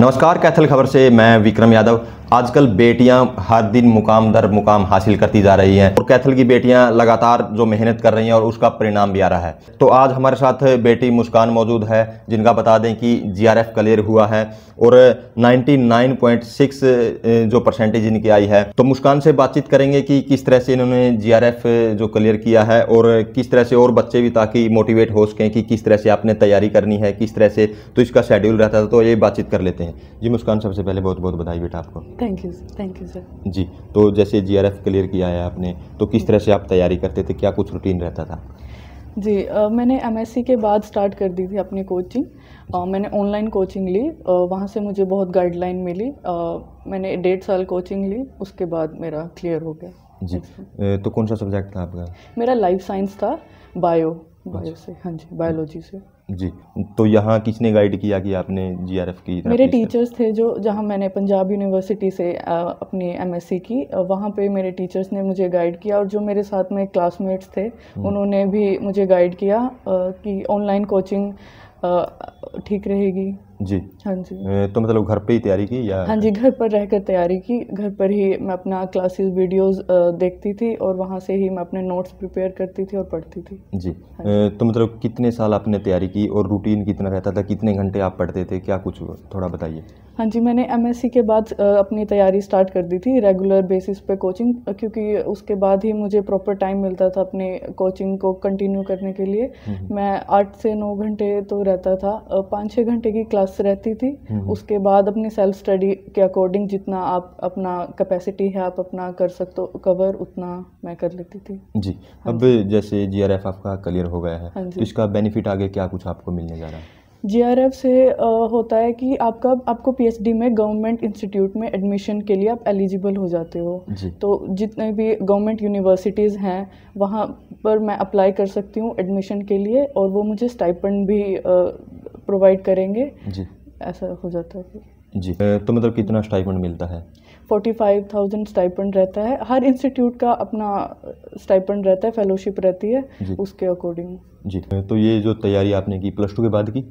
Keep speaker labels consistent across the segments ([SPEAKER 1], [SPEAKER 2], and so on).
[SPEAKER 1] नमस्कार कैथल खबर से मैं विक्रम यादव आजकल बेटियां हर दिन मुकाम दर मुकाम हासिल करती जा रही हैं और कैथल की बेटियां लगातार जो मेहनत कर रही हैं और उसका परिणाम भी आ रहा है तो आज हमारे साथ बेटी मुस्कान मौजूद है जिनका बता दें कि जीआरएफ क्लियर हुआ है और 99.6 जो परसेंटेज इनकी आई है तो मुस्कान से बातचीत करेंगे कि किस तरह से इन्होंने एफ जो क्लियर किया है और किस तरह से और बच्चे भी ताकि मोटिवेट हो सकें कि किस तरह से आपने तैयारी करनी है किस तरह से तो इसका शेड्यूल रहता था तो ये बातचीत कर लेते हैं करते हैं जी मुस्कान सबसे पहले बहुत बहुत बधाई बेटा आपको
[SPEAKER 2] thank you thank you sir
[SPEAKER 1] ji तो जैसे जी क्लियर किया है आपने तो किस तरह से आप तैयारी करते थे क्या कुछ रूटीन रहता था
[SPEAKER 2] जी आ, मैंने एमएससी के बाद स्टार्ट कर दी थी अपनी कोचिंग आ, मैंने ऑनलाइन कोचिंग ली वहाँ से मुझे बहुत गाइडलाइन मिली आ, मैंने डेढ़ साल कोचिंग ली उसके बाद मेरा क्लियर हो
[SPEAKER 1] गया जी तो कौन सा सब्जेक्ट था आपका
[SPEAKER 2] मेरा लाइफ साइंस था बायो बायो हाँ से हाँ जी बायोलॉजी से
[SPEAKER 1] जी तो यहाँ किसने गाइड किया कि आपने जी आर एफ की मेरे
[SPEAKER 2] टीचर्स थे जो जहाँ मैंने पंजाब यूनिवर्सिटी से आ, अपनी सी की वहाँ पे मेरे टीचर्स ने मुझे गाइड किया और जो मेरे साथ में क्लासमेट्स थे हम्म। उन्होंने भी मुझे गाइड किया आ, कि ऑनलाइन कोचिंग ठीक रहेगी जी हाँ जी
[SPEAKER 1] तो मतलब घर पे ही तैयारी की या हाँ
[SPEAKER 2] जी घर पर रहकर तैयारी की घर पर ही मैं अपना क्लासेस वीडियोस देखती थी और वहाँ से ही मैं अपने नोट्स प्रिपेयर करती थी और पढ़ती थी
[SPEAKER 1] जी, हाँ जी। तो मतलब कितने साल आपने तैयारी की और रूटीन कितना रहता था कितने घंटे आप पढ़ते थे क्या कुछ थोड़ा बताइए
[SPEAKER 2] हाँ जी मैंने एम के बाद अपनी तैयारी स्टार्ट कर दी थी रेगुलर बेसिस पे कोचिंग क्योंकि उसके बाद ही मुझे प्रॉपर टाइम मिलता था अपने कोचिंग को कंटिन्यू करने के लिए हम्म। मैं आठ से नौ घंटे तो रह रहता था पाँच छः घंटे की क्लास रहती थी हम्म। उसके बाद अपनी सेल्फ स्टडी के अकॉर्डिंग जितना आप अपना कैपेसिटी है आप अपना कर सकते हो कवर उतना मैं कर लेती थी जी हाँ अब
[SPEAKER 1] जैसे जी आर एफ आपका क्लियर हो गया है तो इसका बेनिफिट आगे क्या कुछ आपको मिलने जा रहा है
[SPEAKER 2] जीआरएफ से आ, होता है कि आपका आपको पीएचडी में गवर्नमेंट इंस्टीट्यूट में एडमिशन के लिए आप एलिजिबल हो जाते हो तो जितने भी गवर्नमेंट यूनिवर्सिटीज़ हैं वहाँ पर मैं अप्लाई कर सकती हूँ एडमिशन के लिए और वो मुझे स्टाइपेंड भी प्रोवाइड करेंगे जी ऐसा हो जाता है
[SPEAKER 1] जी तो मतलब कितना स्टाइपेंड मिलता है
[SPEAKER 2] फोर्टी फाइव थाउजेंड स्टाइपेंड रहता है हर इंस्टीट्यूट का अपना स्टाइपेंड रहता है फेलोशिप रहती है उसके अकॉर्डिंग
[SPEAKER 1] जी तो ये जो तैयारी आपने की प्लस टू के बाद की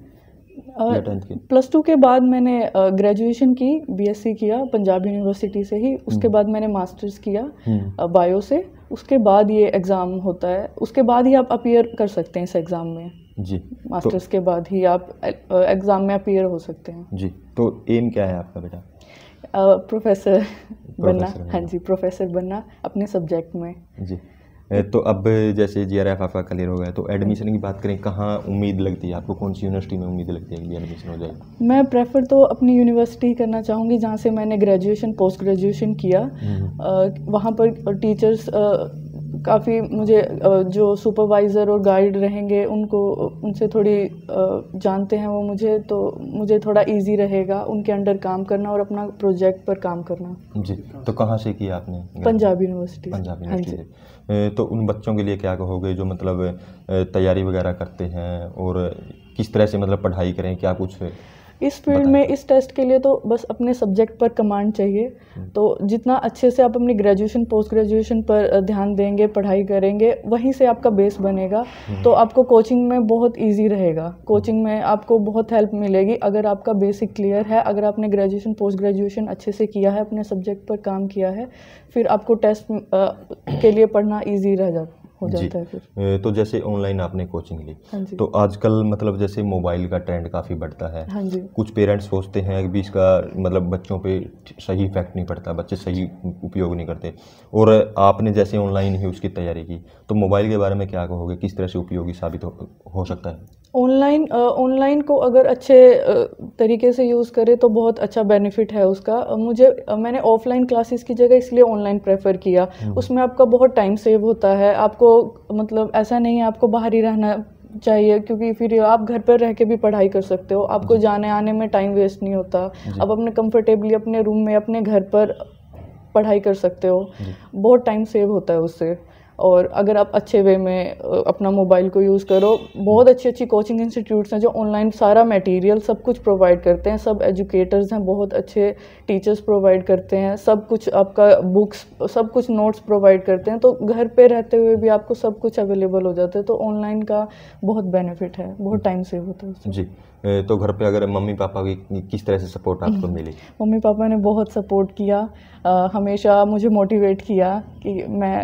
[SPEAKER 1] प्लस
[SPEAKER 2] टू के बाद मैंने ग्रेजुएशन की बीएससी किया पंजाब यूनिवर्सिटी से ही उसके हम्म। बाद मैंने मास्टर्स किया बायो हम्म। से उसके बाद ये एग्ज़ाम होता है उसके बाद ही आप अपीयर कर सकते हैं इस एग्ज़ाम में
[SPEAKER 1] जी मास्टर्स
[SPEAKER 2] तो, के बाद ही आप एग्ज़ाम में अपीयर हो सकते हैं
[SPEAKER 1] जी तो एम क्या है आपका बेटा
[SPEAKER 2] प्रोफेसर बनना हाँ जी प्रोफेसर बनना अपने सब्जेक्ट में
[SPEAKER 1] जी तो अब जैसे जी आर एफ आपका क्लियर हो गया तो एडमिशन की बात करें कहाँ उम्मीद लगती है आपको कौन सी यूनिवर्सिटी में उम्मीद लगती है कि एडमिशन हो जाए
[SPEAKER 2] मैं प्रेफर तो अपनी यूनिवर्सिटी करना चाहूँगी जहाँ से मैंने ग्रेजुएशन पोस्ट ग्रेजुएशन किया हम्म। वहाँ पर टीचर्स काफ़ी मुझे जो सुपरवाइज़र और गाइड रहेंगे उनको उनसे थोड़ी जानते हैं वो मुझे तो मुझे थोड़ा इजी रहेगा उनके अंडर काम करना और अपना प्रोजेक्ट पर काम करना
[SPEAKER 1] जी तो कहाँ से किया आपने पंजाब
[SPEAKER 2] यूनिवर्सिटी पंजाब यूनिवर्सिटी
[SPEAKER 1] हाँ तो उन बच्चों के लिए क्या कहोगे जो मतलब तैयारी वगैरह करते हैं और किस तरह से मतलब पढ़ाई करें क्या कुछ
[SPEAKER 2] इस फील्ड में इस टेस्ट के लिए तो बस अपने सब्जेक्ट पर कमांड चाहिए हम्म। तो जितना अच्छे से आप अपनी ग्रेजुएशन पोस्ट ग्रेजुएशन पर ध्यान देंगे पढ़ाई करेंगे वहीं से आपका बेस बनेगा हम्म। तो आपको कोचिंग में बहुत ईजी रहेगा कोचिंग हम्म। में आपको बहुत हेल्प मिलेगी अगर आपका बेसिक क्लियर है अगर आपने ग्रेजुएशन पोस्ट ग्रेजुएशन अच्छे से किया है अपने सब्जेक्ट पर काम किया है फिर आपको टेस्ट के लिए पढ़ना ईजी रह जाता हो जाता है
[SPEAKER 1] फिर तो जैसे ऑनलाइन आपने कोचिंग ली हाँ तो आजकल मतलब जैसे मोबाइल का ट्रेंड काफ़ी बढ़ता है हाँ कुछ पेरेंट्स सोचते हैं कि इसका मतलब बच्चों पे सही इफेक्ट नहीं पड़ता बच्चे सही उपयोग नहीं करते और आपने जैसे ऑनलाइन ही उसकी तैयारी की तो मोबाइल के बारे में क्या कहोगे किस तरह से उपयोगी साबित हो, हो सकता है
[SPEAKER 2] ऑनलाइन ऑनलाइन को अगर अच्छे तरीके से यूज़ करें तो बहुत अच्छा बेनिफिट है उसका मुझे मैंने ऑफलाइन क्लासेस की जगह इसलिए ऑनलाइन प्रेफर किया हम्म। उसमें आपका बहुत टाइम सेव होता है आपको मतलब ऐसा नहीं है आपको बाहर ही रहना चाहिए क्योंकि फिर आप घर पर रह के भी पढ़ाई कर सकते हो आपको जाने आने में टाइम वेस्ट नहीं होता आप अपने कंफर्टेबली अपने रूम में अपने घर पर पढ़ाई कर सकते हो बहुत टाइम सेव होता है उससे और अगर आप अच्छे वे में अपना मोबाइल को यूज़ करो बहुत अच्छी अच्छी कोचिंग इंस्टीट्यूट्स हैं जो ऑनलाइन सारा मटेरियल सब कुछ प्रोवाइड करते हैं सब एजुकेटर्स हैं बहुत अच्छे टीचर्स प्रोवाइड करते हैं सब कुछ आपका बुक्स सब कुछ नोट्स प्रोवाइड करते हैं तो घर पे रहते हुए भी आपको सब कुछ अवेलेबल हो जाता है तो ऑनलाइन का बहुत बेनिफिट है बहुत टाइम सेव होता है
[SPEAKER 1] जी तो घर पे अगर मम्मी पापा की किस तरह से सपोर्ट आपको मिली
[SPEAKER 2] मम्मी पापा ने बहुत सपोर्ट किया आ, हमेशा मुझे मोटिवेट किया कि मैं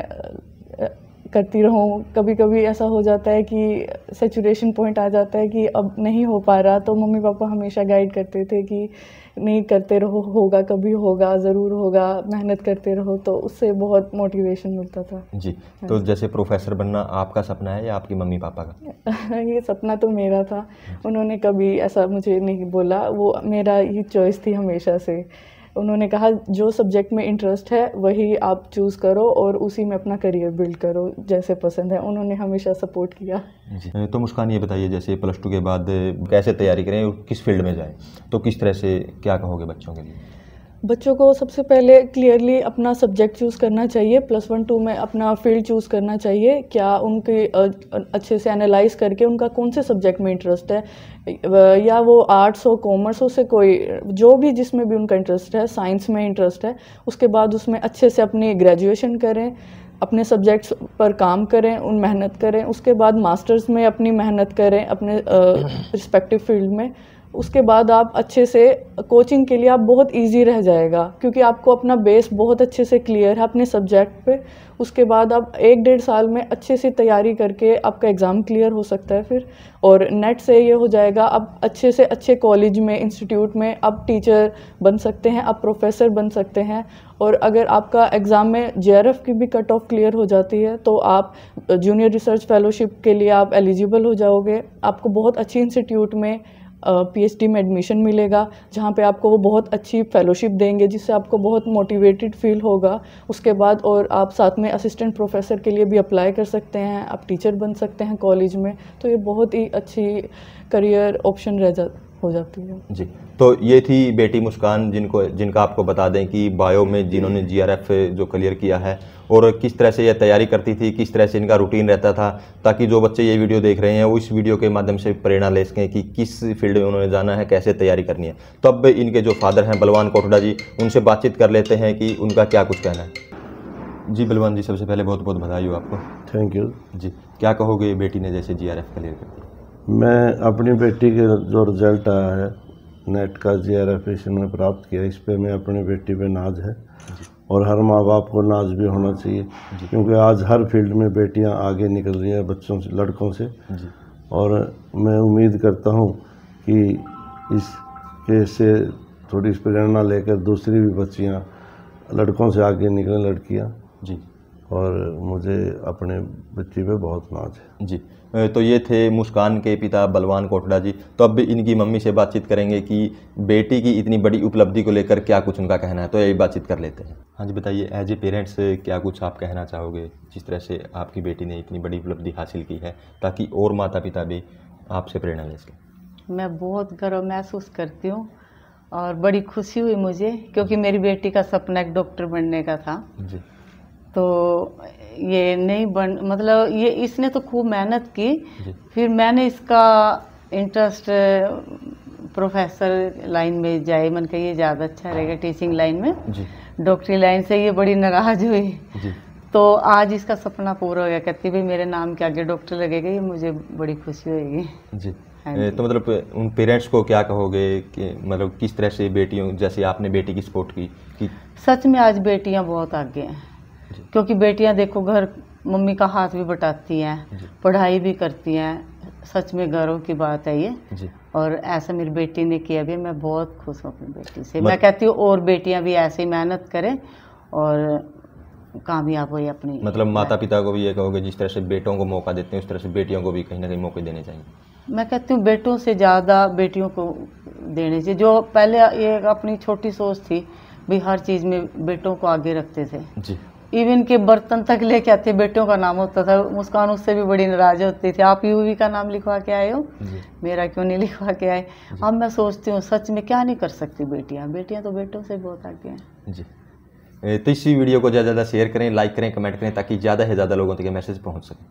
[SPEAKER 2] करती रहूँ कभी कभी ऐसा हो जाता है कि सेचुरेशन पॉइंट आ जाता है कि अब नहीं हो पा रहा तो मम्मी पापा हमेशा गाइड करते थे कि नहीं करते रहो होगा कभी होगा ज़रूर होगा मेहनत करते रहो तो उससे बहुत मोटिवेशन मिलता था
[SPEAKER 1] जी हाँ। तो जैसे प्रोफेसर बनना आपका सपना है या आपकी मम्मी पापा
[SPEAKER 2] का ये सपना तो मेरा था उन्होंने कभी ऐसा मुझे नहीं बोला वो मेरा ये चॉइस थी हमेशा से उन्होंने कहा जो सब्जेक्ट में इंटरेस्ट है वही आप चूज़ करो और उसी में अपना करियर बिल्ड करो जैसे पसंद है उन्होंने हमेशा सपोर्ट
[SPEAKER 1] किया तो मुस्कान ये बताइए जैसे प्लस टू के बाद कैसे तैयारी करें किस फील्ड में जाएँ तो किस तरह से क्या कहोगे बच्चों के लिए
[SPEAKER 2] बच्चों को सबसे पहले क्लियरली अपना सब्जेक्ट चूज़ करना चाहिए प्लस वन टू में अपना फील्ड चूज़ करना चाहिए क्या उनके अच्छे से एनालाइज करके उनका कौन से सब्जेक्ट में इंटरेस्ट है या वो आर्ट्स हो कॉमर्स हो से कोई जो भी जिसमें भी उनका इंटरेस्ट है साइंस में इंटरेस्ट है उसके बाद उसमें अच्छे से अपनी ग्रेजुएशन करें अपने सब्जेक्ट्स पर काम करें उन मेहनत करें उसके बाद मास्टर्स में अपनी मेहनत करें अपने रिस्पेक्टिव फील्ड में उसके बाद आप अच्छे से कोचिंग के लिए आप बहुत इजी रह जाएगा क्योंकि आपको अपना बेस बहुत अच्छे से क्लियर है अपने सब्जेक्ट पे उसके बाद आप एक डेढ़ साल में अच्छे से तैयारी करके आपका एग्ज़ाम क्लियर हो सकता है फिर और नेट से ये हो जाएगा आप अच्छे से अच्छे कॉलेज में इंस्टीट्यूट में आप टीचर बन सकते हैं आप प्रोफेसर बन सकते हैं और अगर आपका एग्ज़ाम में जे की भी कट ऑफ क्लियर हो जाती है तो आप जूनियर रिसर्च फेलोशिप के लिए आप एलिजिबल हो जाओगे आपको बहुत अच्छी इंस्टीट्यूट में पीएचडी में एडमिशन मिलेगा जहाँ पे आपको वो बहुत अच्छी फेलोशिप देंगे जिससे आपको बहुत मोटिवेटेड फील होगा उसके बाद और आप साथ में असिस्टेंट प्रोफेसर के लिए भी अप्लाई कर सकते हैं आप टीचर बन सकते हैं कॉलेज में तो ये बहुत ही अच्छी करियर ऑप्शन रह जा हो जाती है
[SPEAKER 1] जी तो ये थी बेटी मुस्कान जिनको जिनका आपको बता दें कि बायो में जिन्होंने जीआरएफ जो क्लियर किया है और किस तरह से यह तैयारी करती थी किस तरह से इनका रूटीन रहता था ताकि जो बच्चे ये वीडियो देख रहे हैं वो इस वीडियो के माध्यम से प्रेरणा ले सकें कि किस फील्ड में उन्होंने जाना है कैसे तैयारी करनी है तब तो इनके जो फादर हैं बलवान कोठड़ा जी उनसे बातचीत कर लेते हैं कि उनका क्या कुछ कहना है जी बलवान जी सबसे पहले बहुत बहुत बधाई हो आपको थैंक यू जी क्या कहोगे बेटी ने जैसे जी आर एफ क्लियर कर दिया मैं अपनी बेटी के जो रिज़ल्ट आया है नेट का जी आर एफ इसने प्राप्त किया इस पर मैं अपनी बेटी पे नाज है और हर माँ बाप को नाज भी होना चाहिए क्योंकि आज हर फील्ड में बेटियाँ आगे निकल रही हैं बच्चों से लड़कों से और मैं उम्मीद करता हूँ कि इस केस से थोड़ी प्रेरणा लेकर दूसरी भी बच्चियाँ लड़कों से आगे निकलें लड़कियाँ जी और मुझे अपने बच्ची पे बहुत नाज है जी तो ये थे मुस्कान के पिता बलवान कोटड़ा जी तो अब इनकी मम्मी से बातचीत करेंगे कि बेटी की इतनी बड़ी उपलब्धि को लेकर क्या कुछ उनका कहना है तो यही बातचीत कर लेते हैं हाँ जी बताइए एज ए पेरेंट्स क्या कुछ आप कहना चाहोगे जिस तरह से आपकी बेटी ने इतनी बड़ी उपलब्धि हासिल की है ताकि और माता पिता भी आपसे प्रेरणा ले सकें
[SPEAKER 3] मैं बहुत गर्व महसूस करती हूँ और बड़ी खुशी हुई मुझे क्योंकि मेरी बेटी का सपना एक डॉक्टर बनने का था जी तो ये नहीं बन मतलब ये इसने तो खूब मेहनत की फिर मैंने इसका इंटरेस्ट प्रोफेसर लाइन में जाए मन कही ये ज़्यादा अच्छा रहेगा टीचिंग लाइन में डॉक्टरी लाइन से ये बड़ी नाराज़ हुई तो आज इसका सपना पूरा हो गया कहती भाई मेरे नाम के आगे डॉक्टर लगेगा ये मुझे बड़ी खुशी होगी
[SPEAKER 1] हाँ तो मतलब उन पेरेंट्स को क्या कहोगे कि मतलब किस तरह से बेटियों जैसे आपने बेटी की सपोर्ट की कि...
[SPEAKER 3] सच में आज बेटियां बहुत आगे हैं क्योंकि बेटियां देखो घर मम्मी का हाथ भी बटाती हैं पढ़ाई भी करती हैं सच में गर्व की बात है ये और ऐसा मेरी बेटी ने किया भी मैं बहुत खुश हूँ अपनी बेटी से मैं कहती हूँ और बेटियां भी ऐसे ही मेहनत करें और कामयाब हुई
[SPEAKER 1] अपनी मतलब माता पिता को भी ये कहोगे जिस तरह से बेटों को मौका देते हैं उस तरह से बेटियों को भी कहीं ना कहीं मौके देने चाहिए
[SPEAKER 3] मैं कहती हूँ बेटों से ज़्यादा बेटियों को देने चाहिए जो पहले ये अपनी छोटी सोच थी भी हर चीज़ में बेटों को आगे रखते थे जी इवन के बर्तन तक लेके आते बेटियों का नाम होता था मुस्कान उससे भी बड़ी नाराज होती थी आप यूवी का नाम लिखवा के आए हो मेरा क्यों नहीं लिखवा के आए अब मैं सोचती हूँ सच में क्या नहीं कर सकती बेटियाँ बेटियाँ तो बेटों से बहुत आगे हैं
[SPEAKER 1] जी तो इसी वीडियो को ज़्यादा ज़्यादा शेयर करें लाइक करें कमेंट करें ताकि ज़्यादा से ज़्यादा लोगों तक ये मैसेज पहुँच सके